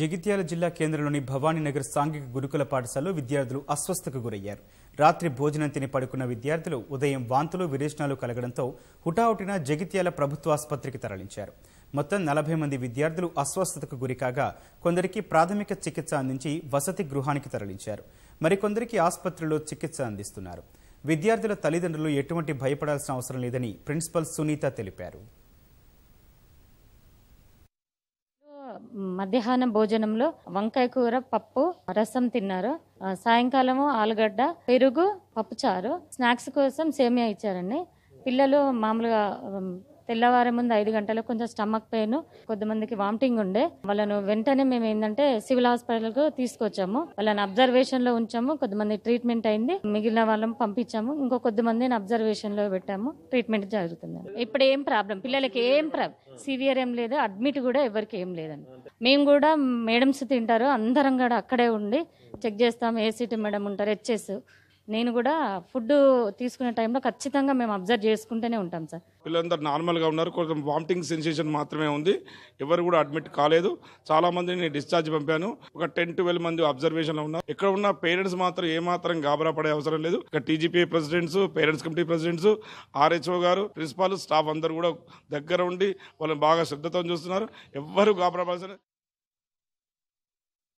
జగిత్యాల జిల్లా కేంద్రంలోని భవానీనగర్ సాంఘిక గురుకుల పాఠశాలలో విద్యార్థులు అస్వస్థకు గురయ్యారు రాత్రి భోజనం తిని పడుకున్న విద్యార్థులు ఉదయం వాంతులు విరేచనాలు కలగడంతో హుటాహుటిన జగిత్యాల ప్రభుత్వ ఆసుపత్రికి తరలించారు మొత్తం నలభై మంది విద్యార్థులు అస్వస్థతకు గురికాగా కొందరికి ప్రాథమిక చికిత్స అందించి వసతి గృహానికి తరలించారు మరికొందరికి ఆసుపత్రిలో చికిత్స అందిస్తున్నారు విద్యార్థుల తల్లిదండ్రులు ఎటువంటి భయపడాల్సిన అవసరం లేదని ప్రిన్సిపల్ సునీత తెలిపారు మధ్యాహ్నం భోజనంలో వంకాయ కూర పప్పు రసం తిన్నారు సాయంకాలము ఆలుగడ్డ పెరుగు పప్పుచారు స్నాక్స్ కోసం సేమియా ఇచ్చారండి పిల్లలు మామూలుగా తెల్లవారే ముందు ఐదు గంటలకు కొంచెం స్టమక్ పెయిన్ కొద్దిమందికి వామిటింగ్ ఉండే వాళ్ళను వెంటనే మేము ఏంటంటే సివిల్ హాస్పిటల్కు తీసుకొచ్చాము వాళ్ళని అబ్జర్వేషన్ లో ఉంచాము కొద్దిమంది ట్రీట్మెంట్ అయింది మిగిలిన వాళ్ళని పంపించాము ఇంకో కొద్దిమందిని అబ్జర్వేషన్ లో పెట్టాము ట్రీట్మెంట్ జరుగుతుంది ఇప్పుడు ఏం ప్రాబ్లం పిల్లలకి ఏం ప్రాబ్లం సివియర్ ఏం లేదు అడ్మిట్ కూడా ఎవరికి ఏం లేదండి మేము కూడా మేడమ్స్ తింటారు అందరం కూడా అక్కడే ఉండి చెక్ చేస్తాం ఏ సీటు మేడం ఉంటారు హెచ్ఎస్ నేను కూడా ఫుడ్ తీసుకునే టైంలో ఖచ్చితంగా మేము అబ్జర్వ్ చేసుకుంటూనే ఉంటాం సార్ పిల్లలందరూ నార్మల్గా ఉన్నారు కొంచెం వామిటింగ్ సెన్సేషన్ మాత్రమే ఉంది ఎవరు కూడా అడ్మిట్ కాలేదు చాలామందిని నేను డిశ్చార్జ్ పంపాను ఒక టెన్ ట్వెల్వ్ మంది అబ్జర్వేషన్లో ఉన్నారు ఇక్కడ ఉన్న పేరెంట్స్ మాత్రం ఏమాత్రం గాబరా పడే అవసరం లేదు ఇక్కడ TGP presidents parents committee presidents RHO గారు ప్రిన్సిపాల్ స్టాఫ్ అందరూ కూడా దగ్గర ఉండి వాళ్ళని బాగా శ్రద్ధతో చూస్తున్నారు ఎవ్వరూ పడాల్సిన